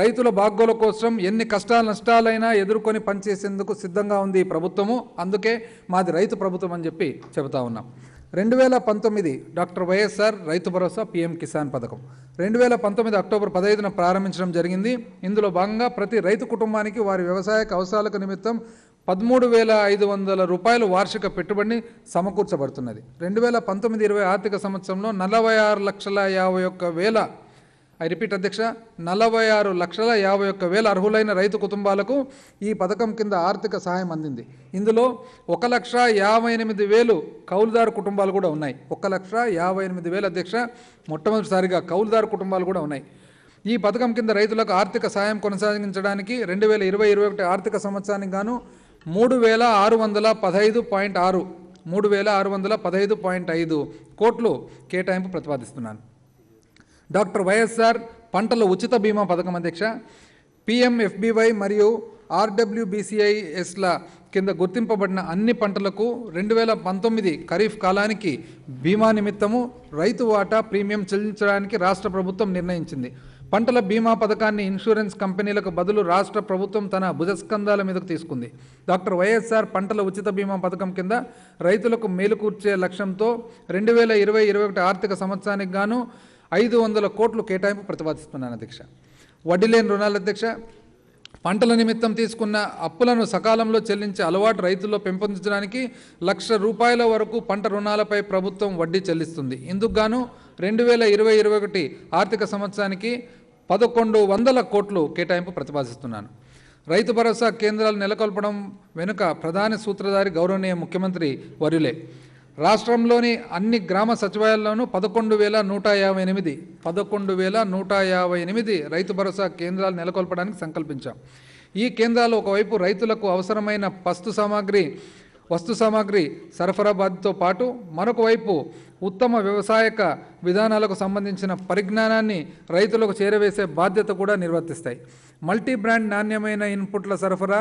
రైతుల బాగోల కోసం ఎన్ని కష్టాలు నష్టాలైనా ఎదుర్కొని పనిచేసేందుకు సిద్ధంగా ఉంది ఈ ప్రభుత్వము అందుకే మాది రైతు ప్రభుత్వం అని చెప్పి చెబుతా ఉన్నాం రెండు వేల పంతొమ్మిది డాక్టర్ వైఎస్ఆర్ రైతు భరోసా పీఎం కిసాన్ పథకం రెండు వేల పంతొమ్మిది అక్టోబర్ పదహైదున ప్రారంభించడం జరిగింది ఇందులో భాగంగా ప్రతి రైతు కుటుంబానికి వారి వ్యవసాయక అవసరాలకు నిమిత్తం పదమూడు వేల ఐదు వందల రూపాయలు వార్షిక పెట్టుబడిని సమకూర్చబడుతున్నది రెండు వేల పంతొమ్మిది ఇరవై ఆర్థిక సంవత్సరంలో నలభై ఆరు లక్షల యాభై ఒక్క వేల ఐ రిపీట్ అధ్యక్ష నలభై ఆరు లక్షల యాభై ఒక్క వేల అర్హులైన రైతు కుటుంబాలకు ఈ పథకం కింద ఆర్థిక సహాయం అందింది ఇందులో ఒక లక్ష యాభై ఎనిమిది వేలు కౌలుదారు కుటుంబాలు కూడా ఉన్నాయి ఒక లక్ష యాభై ఎనిమిది వేల అధ్యక్ష మొట్టమొదటిసారిగా కౌలుదారు కుటుంబాలు కూడా ఉన్నాయి ఈ పథకం కింద రైతులకు ఆర్థిక సహాయం కొనసాగించడానికి రెండు వేల ఇరవై ఇరవై ఒకటి ఆర్థిక సంవత్సరానికి గాను మూడు వేల ఆరు వందల పదహైదు పాయింట్ ఆరు మూడు వేల ఆరు వందల పదహైదు పాయింట్ ఐదు కోట్లు కేటాయింపు ప్రతిపాదిస్తున్నాను డాక్టర్ వైఎస్ఆర్ పంటల ఉచిత బీమా పథకం అధ్యక్ష పిఎంఎఫ్బివై మరియు ఆర్డబ్ల్యూబీసీఐఎస్ల కింద గుర్తింపబడిన అన్ని పంటలకు రెండు వేల పంతొమ్మిది ఖరీఫ్ కాలానికి బీమా నిమిత్తము రైతు వాటా ప్రీమియం చెల్లించడానికి రాష్ట్ర ప్రభుత్వం నిర్ణయించింది పంటల బీమా పథకాన్ని ఇన్సూరెన్స్ కంపెనీలకు బదులు రాష్ట్ర ప్రభుత్వం తన భుజస్కంధాల మీదకు తీసుకుంది డాక్టర్ వైఎస్ఆర్ పంటల ఉచిత బీమా పథకం కింద రైతులకు మేలుకూర్చే లక్ష్యంతో రెండు వేల ఇరవై ఇరవై ఒకటి ఆర్థిక సంవత్సరానికి గాను ఐదు వందల కోట్లు కేటాయింపు ప్రతిపాదిస్తున్నాను అధ్యక్ష వడ్డీ లేని రుణాలు అధ్యక్ష పంటల నిమిత్తం తీసుకున్న అప్పులను సకాలంలో చెల్లించే అలవాటు రైతుల్లో పెంపొందించడానికి లక్ష రూపాయల వరకు పంట రుణాలపై ప్రభుత్వం వడ్డీ చెల్లిస్తుంది ఇందుకుగాను రెండు వేల ఇరవై ఇరవై ఒకటి ఆర్థిక సంవత్సరానికి పదకొండు వందల కోట్లు కేటాయింపు ప్రతిపాదిస్తున్నాను రైతు భరోసా కేంద్రాలు నెలకొల్పడం వెనుక ప్రధాన సూత్రధారి గౌరవనీయ ముఖ్యమంత్రి వరులే రాష్ట్రంలోని అన్ని గ్రామ సచివాలయాల్లోనూ పదకొండు వేల నూట యాభై ఎనిమిది పదకొండు వేల నూట యాభై ఎనిమిది రైతు భరోసా కేంద్రాలు నెలకొల్పడానికి సంకల్పించాం ఈ కేంద్రాలు ఒకవైపు రైతులకు అవసరమైన పస్తు సామాగ్రి వస్తు సామాగ్రి సరఫరా పాటు మరొక వైపు ఉత్తమ వ్యవసాయక విధానాలకు సంబంధించిన పరిజ్ఞానాన్ని రైతులకు చేరవేసే బాధ్యత కూడా నిర్వర్తిస్తాయి మల్టీ బ్రాండ్ నాణ్యమైన ఇన్పుట్ల సరఫరా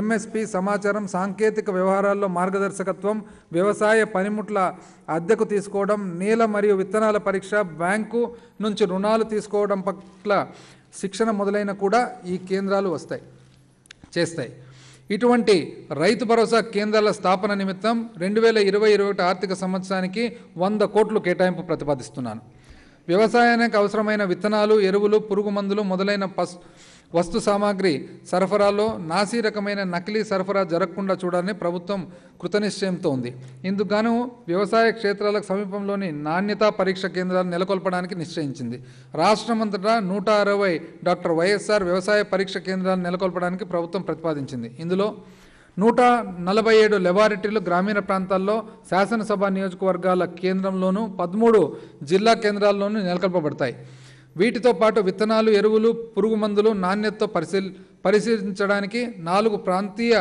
ఎంఎస్పి సమాచారం సాంకేతిక వ్యవహారాల్లో మార్గదర్శకత్వం వ్యవసాయ పనిముట్ల అద్దెకు తీసుకోవడం నేల మరియు విత్తనాల పరీక్ష బ్యాంకు నుంచి రుణాలు తీసుకోవడం పట్ల శిక్షణ మొదలైన కూడా ఈ కేంద్రాలు వస్తాయి చేస్తాయి ఇటువంటి రైతు భరోసా కేంద్రాల స్థాపన నిమిత్తం రెండు వేల ఇరవై ఇరవై ఒకటి ఆర్థిక సంవత్సరానికి వంద కోట్లు కేటాయింపు ప్రతిపాదిస్తున్నాను వ్యవసాయానికి అవసరమైన విత్తనాలు ఎరువులు పురుగు మందులు మొదలైన పశు వస్తు సామాగ్రి సరఫరాలో నాసీ రకమైన నకిలీ సరఫరా జరగకుండా చూడాలని ప్రభుత్వం కృతనిశ్చయంతో ఉంది ఇందుకుగాను వ్యవసాయ క్షేత్రాలకు సమీపంలోని నాణ్యతా పరీక్ష కేంద్రాలు నెలకొల్పడానికి నిశ్చయించింది రాష్ట్రమంతటా నూట అరవై డాక్టర్ వైఎస్ఆర్ వ్యవసాయ పరీక్ష కేంద్రాలను నెలకొల్పడానికి ప్రభుత్వం ప్రతిపాదించింది ఇందులో నూట నలభై ఏడు లెబారెటరీలు గ్రామీణ ప్రాంతాల్లో శాసనసభ నియోజకవర్గాల కేంద్రంలోనూ పదమూడు జిల్లా కేంద్రాల్లోనూ నెలకొల్పబడతాయి వీటితో పాటు విత్తనాలు ఎరువులు పురుగు మందులు నాణ్యతతో పరిశీల్ పరిశీలించడానికి నాలుగు ప్రాంతీయ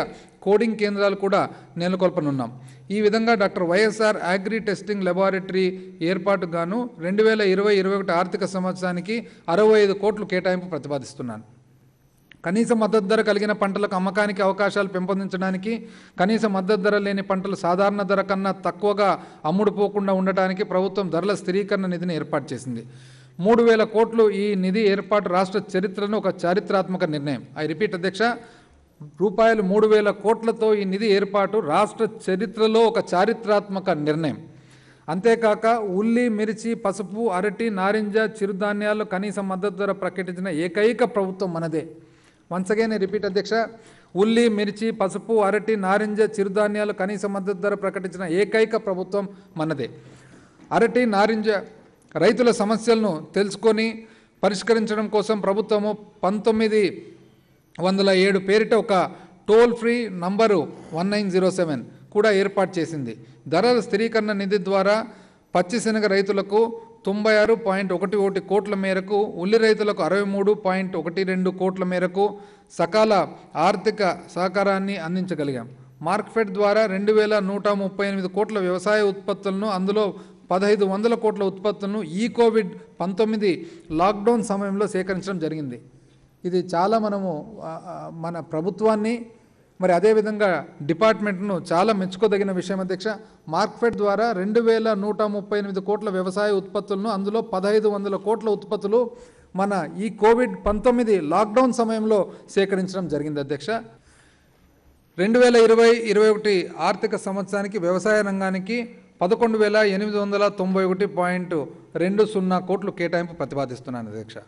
కోడింగ్ కేంద్రాలు కూడా నెలకొల్పనున్నాం ఈ విధంగా doctor YSR agri testing laboratory ఏర్పాటు గాను రెండు వేల ఇరవై ఇరవై ఒకటి ఆర్థిక సంవత్సరానికి అరవై ఐదు కోట్లు కేటాయింపు ప్రతిపాదిస్తున్నాను కనీస మద్దతు ధర కలిగిన పంటలకు అమ్మకానికి అవకాశాలు పెంపొందించడానికి కనీస మద్దతు ధర లేని పంటలు సాధారణ ధర కన్నా తక్కువగా అమ్ముడుపోకుండా ఉండటానికి ప్రభుత్వం ధరల స్థిరీకరణ నిధిని ఏర్పాటు చేసింది మూడు వేల కోట్లు ఈ నిధి ఏర్పాటు రాష్ట్ర చరిత్రను ఒక చారిత్రాత్మక నిర్ణయం ఐ రిపీట్ అధ్యక్ష రూపాయలు మూడు వేల కోట్లతో ఈ నిధి ఏర్పాటు రాష్ట్ర చరిత్రలో ఒక చారిత్రాత్మక నిర్ణయం అంతేకాక ఉల్లి మిర్చి పసుపు అరటి నారింజ చిరుధాన్యాలు కనీస మద్దతు ధర ప్రకటించిన ఏకైక ప్రభుత్వం మనదే వన్స్ అగైన్ రిపీట్ అధ్యక్ష ఉల్లి మిర్చి పసుపు అరటి నారింజ చిరుధాన్యాలు కనీస మద్దతు ధర ప్రకటించిన ఏకైక ప్రభుత్వం మనదే అరటి నారింజ రైతుల సమస్యలను తెలుసుకొని పరిష్కరించడం కోసం ప్రభుత్వము పంతొమ్మిది వందల ఏడు పేరిట ఒక toll free number one nine zero seven కూడా ఏర్పాటు చేసింది ధరల స్థిరీకరణ నిధి ద్వారా పచ్చిశనగ రైతులకు తొంభై ఆరు పాయింట్ ఒకటి ఒకటి కోట్ల మేరకు ఉల్లి రైతులకు అరవై మూడు పాయింట్ ఒకటి రెండు కోట్ల మేరకు సకాల ఆర్థిక సహకారాన్ని అందించగలిగాం మార్క్ఫెడ్ ద్వారా రెండు వేల నూట ముప్పై ఎనిమిది కోట్ల వ్యవసాయ ఉత్పత్తులను అందులో పదహైదు వందల కోట్ల ఉత్పత్తులను ఈ కోవిడ్ పంతొమ్మిది లాక్డౌన్ సమయంలో సేకరించడం జరిగింది ఇది చాలా మనము మన ప్రభుత్వాన్ని మరి అదేవిధంగా డిపార్ట్మెంట్ను చాలా మెచ్చుకోదగిన విషయం అధ్యక్ష మార్క్ఫెడ్ ద్వారా రెండు వేల నూట ముప్పై ఎనిమిది కోట్ల వ్యవసాయ ఉత్పత్తులను అందులో పదహైదు వందల కోట్ల ఉత్పత్తులు మన ఈ కోవిడ్ పంతొమ్మిది లాక్డౌన్ సమయంలో సేకరించడం జరిగింది అధ్యక్ష రెండు వేల ఇరవై ఇరవై ఒకటి ఆర్థిక సంవత్సరానికి వ్యవసాయ రంగానికి పదకొండు వేల ఎనిమిది వందల తొంభై ఒకటి పాయింట్ రెండు సున్నా కోట్లు కేటాయింపు ప్రతిపాదిస్తున్నాను అధ్యక్ష